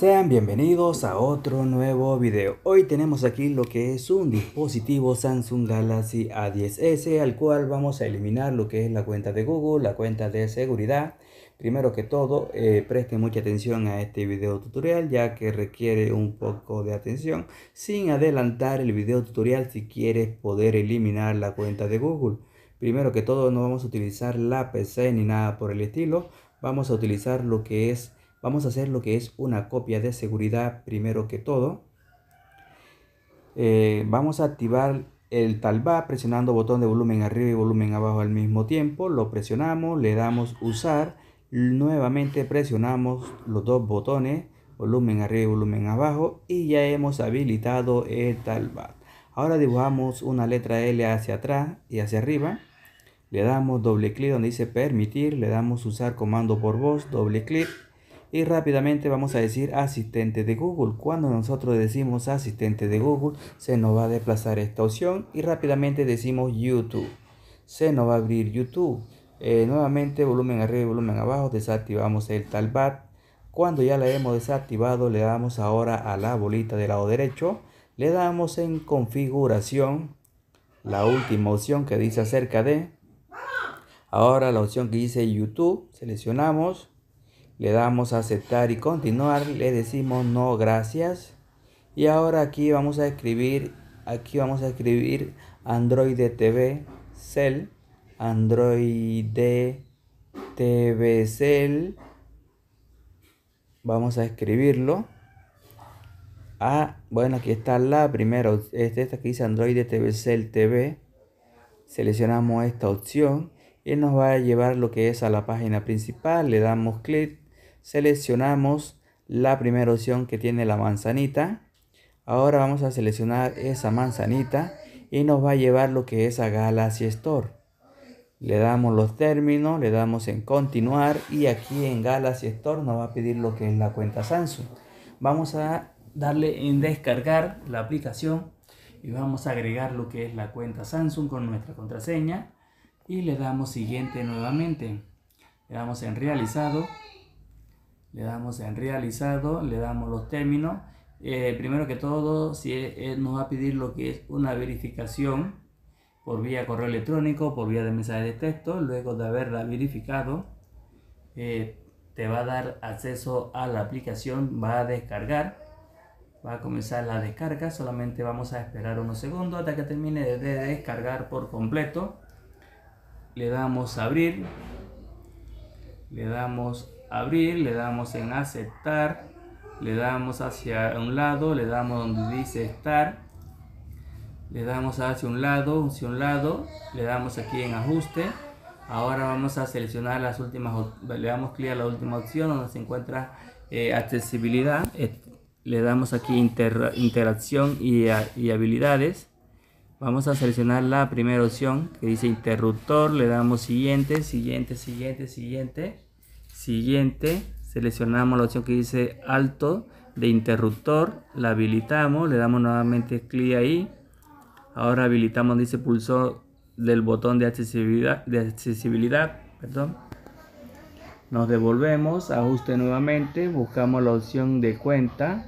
Sean bienvenidos a otro nuevo video. Hoy tenemos aquí lo que es un dispositivo Samsung Galaxy A10S al cual vamos a eliminar lo que es la cuenta de Google, la cuenta de seguridad. Primero que todo, eh, preste mucha atención a este video tutorial ya que requiere un poco de atención sin adelantar el video tutorial si quieres poder eliminar la cuenta de Google. Primero que todo, no vamos a utilizar la PC ni nada por el estilo. Vamos a utilizar lo que es Vamos a hacer lo que es una copia de seguridad primero que todo. Eh, vamos a activar el Talbot presionando botón de volumen arriba y volumen abajo al mismo tiempo. Lo presionamos, le damos usar. Nuevamente presionamos los dos botones, volumen arriba y volumen abajo. Y ya hemos habilitado el Talbot. Ahora dibujamos una letra L hacia atrás y hacia arriba. Le damos doble clic donde dice permitir. Le damos usar comando por voz, doble clic y rápidamente vamos a decir asistente de Google. Cuando nosotros decimos asistente de Google, se nos va a desplazar esta opción. Y rápidamente decimos YouTube. Se nos va a abrir YouTube. Eh, nuevamente volumen arriba y volumen abajo. Desactivamos el Talbot Cuando ya la hemos desactivado, le damos ahora a la bolita del lado derecho. Le damos en configuración. La última opción que dice acerca de. Ahora la opción que dice YouTube. Seleccionamos le damos a aceptar y continuar, le decimos no gracias. Y ahora aquí vamos a escribir, aquí vamos a escribir Android TV Cell, Android TV Cell. Vamos a escribirlo. Ah, bueno, aquí está la primera, este, esta que dice Android TV Cell TV. Seleccionamos esta opción y nos va a llevar lo que es a la página principal, le damos clic seleccionamos la primera opción que tiene la manzanita. Ahora vamos a seleccionar esa manzanita y nos va a llevar lo que es a Galaxy Store. Le damos los términos, le damos en continuar y aquí en Galaxy Store nos va a pedir lo que es la cuenta Samsung. Vamos a darle en descargar la aplicación y vamos a agregar lo que es la cuenta Samsung con nuestra contraseña y le damos siguiente nuevamente. Le damos en realizado le damos en realizado, le damos los términos. Eh, primero que todo, si e, e, nos va a pedir lo que es una verificación por vía correo electrónico, por vía de mensaje de texto, luego de haberla verificado, eh, te va a dar acceso a la aplicación, va a descargar, va a comenzar la descarga, solamente vamos a esperar unos segundos hasta que termine de descargar por completo. Le damos abrir, le damos abrir, le damos en aceptar, le damos hacia un lado, le damos donde dice estar, le damos hacia un lado, hacia un lado, le damos aquí en ajuste. Ahora vamos a seleccionar las últimas, le damos clic a la última opción donde se encuentra eh, accesibilidad. le damos aquí interacción y, y habilidades. Vamos a seleccionar la primera opción que dice interruptor, le damos siguiente, siguiente, siguiente, siguiente Siguiente, seleccionamos la opción que dice alto de interruptor, la habilitamos, le damos nuevamente clic ahí. Ahora habilitamos, dice pulso del botón de accesibilidad, perdón. Nos devolvemos, ajuste nuevamente, buscamos la opción de cuenta.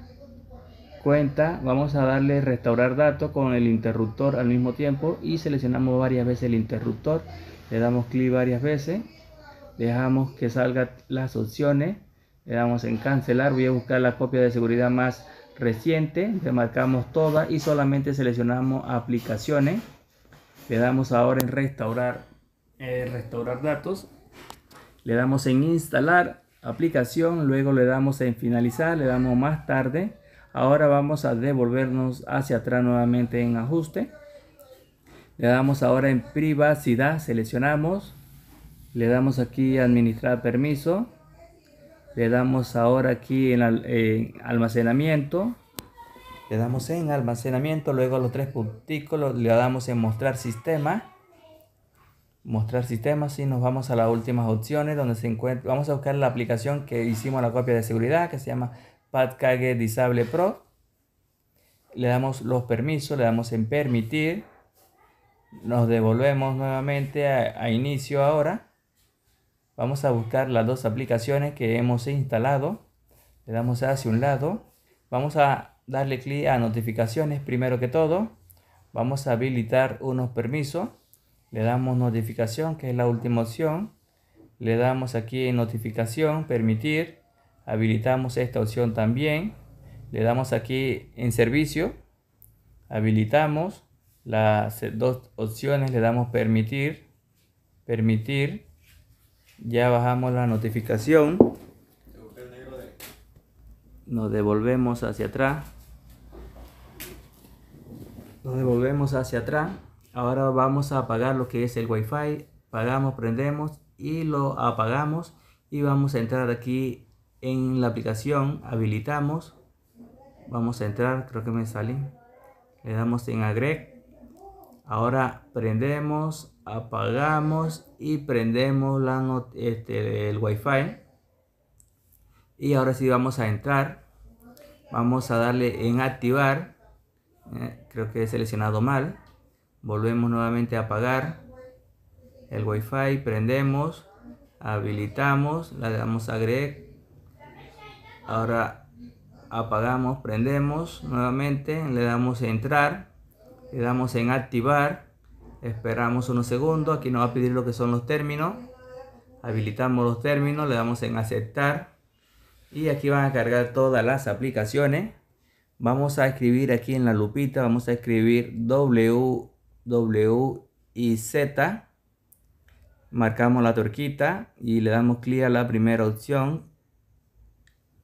Cuenta, vamos a darle restaurar datos con el interruptor al mismo tiempo y seleccionamos varias veces el interruptor. Le damos clic varias veces dejamos que salgan las opciones, le damos en cancelar, voy a buscar la copia de seguridad más reciente, le marcamos todas y solamente seleccionamos aplicaciones, le damos ahora en restaurar, eh, restaurar datos, le damos en instalar aplicación, luego le damos en finalizar, le damos más tarde, ahora vamos a devolvernos hacia atrás nuevamente en ajuste, le damos ahora en privacidad, seleccionamos, le damos aquí administrar permiso le damos ahora aquí en, eh, almacenamiento le damos en almacenamiento luego los tres puntículos, le damos en mostrar sistema mostrar sistema y nos vamos a las últimas opciones donde se encuentra vamos a buscar la aplicación que hicimos la copia de seguridad que se llama PadKage Disable Pro le damos los permisos le damos en permitir nos devolvemos nuevamente a inicio ahora Vamos a buscar las dos aplicaciones que hemos instalado. Le damos hacia un lado. Vamos a darle clic a notificaciones primero que todo. Vamos a habilitar unos permisos. Le damos notificación, que es la última opción. Le damos aquí en notificación, permitir. Habilitamos esta opción también. Le damos aquí en servicio. Habilitamos las dos opciones. Le damos permitir. Permitir ya bajamos la notificación. Nos devolvemos hacia atrás. Nos devolvemos hacia atrás. Ahora vamos a apagar lo que es el Wi-Fi. Pagamos, prendemos y lo apagamos. Y vamos a entrar aquí en la aplicación. Habilitamos. Vamos a entrar. Creo que me salí. Le damos en agreg Ahora prendemos, apagamos y prendemos la este, el wifi. Y ahora sí vamos a entrar. Vamos a darle en activar. Eh, creo que he seleccionado mal. Volvemos nuevamente a apagar el wifi. Prendemos. Habilitamos. Le damos a agregar. Ahora apagamos. Prendemos nuevamente. Le damos a entrar le damos en activar esperamos unos segundos aquí nos va a pedir lo que son los términos habilitamos los términos le damos en aceptar y aquí van a cargar todas las aplicaciones vamos a escribir aquí en la lupita vamos a escribir w w y z marcamos la torquita y le damos clic a la primera opción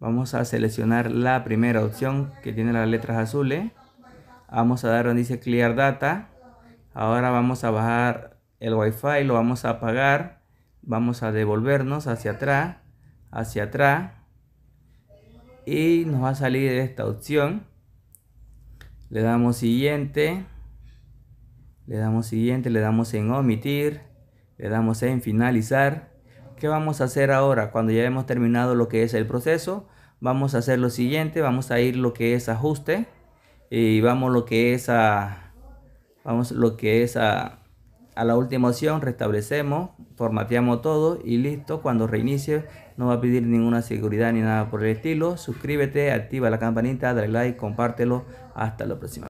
vamos a seleccionar la primera opción que tiene las letras azules vamos a dar donde dice clear data ahora vamos a bajar el wifi lo vamos a apagar vamos a devolvernos hacia atrás hacia atrás y nos va a salir esta opción le damos siguiente le damos siguiente le damos en omitir le damos en finalizar ¿qué vamos a hacer ahora? Cuando ya hemos terminado lo que es el proceso, vamos a hacer lo siguiente, vamos a ir lo que es ajuste, y vamos lo que es a vamos lo que es a, a la última opción restablecemos formateamos todo y listo cuando reinicie no va a pedir ninguna seguridad ni nada por el estilo suscríbete activa la campanita dale like compártelo hasta la próxima